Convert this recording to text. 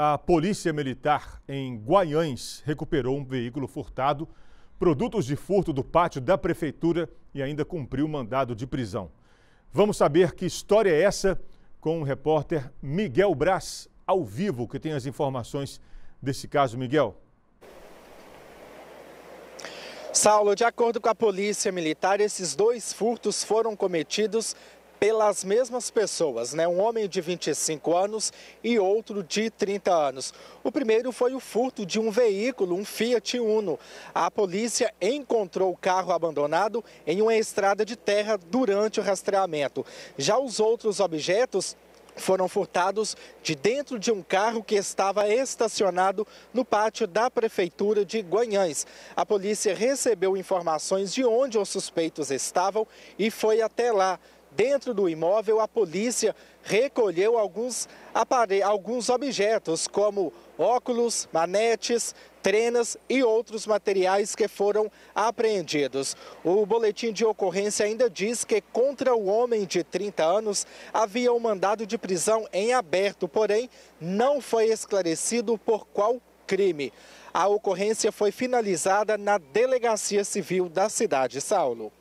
A Polícia Militar em Guaiães recuperou um veículo furtado, produtos de furto do pátio da Prefeitura e ainda cumpriu mandado de prisão. Vamos saber que história é essa com o repórter Miguel Braz, ao vivo, que tem as informações desse caso. Miguel. Saulo, de acordo com a Polícia Militar, esses dois furtos foram cometidos pelas mesmas pessoas, né? Um homem de 25 anos e outro de 30 anos. O primeiro foi o furto de um veículo, um Fiat Uno. A polícia encontrou o carro abandonado em uma estrada de terra durante o rastreamento. Já os outros objetos foram furtados de dentro de um carro que estava estacionado no pátio da prefeitura de Guanhães. A polícia recebeu informações de onde os suspeitos estavam e foi até lá. Dentro do imóvel, a polícia recolheu alguns, alguns objetos, como óculos, manetes, trenas e outros materiais que foram apreendidos. O boletim de ocorrência ainda diz que contra o homem de 30 anos havia um mandado de prisão em aberto, porém não foi esclarecido por qual crime. A ocorrência foi finalizada na Delegacia Civil da cidade, Saulo.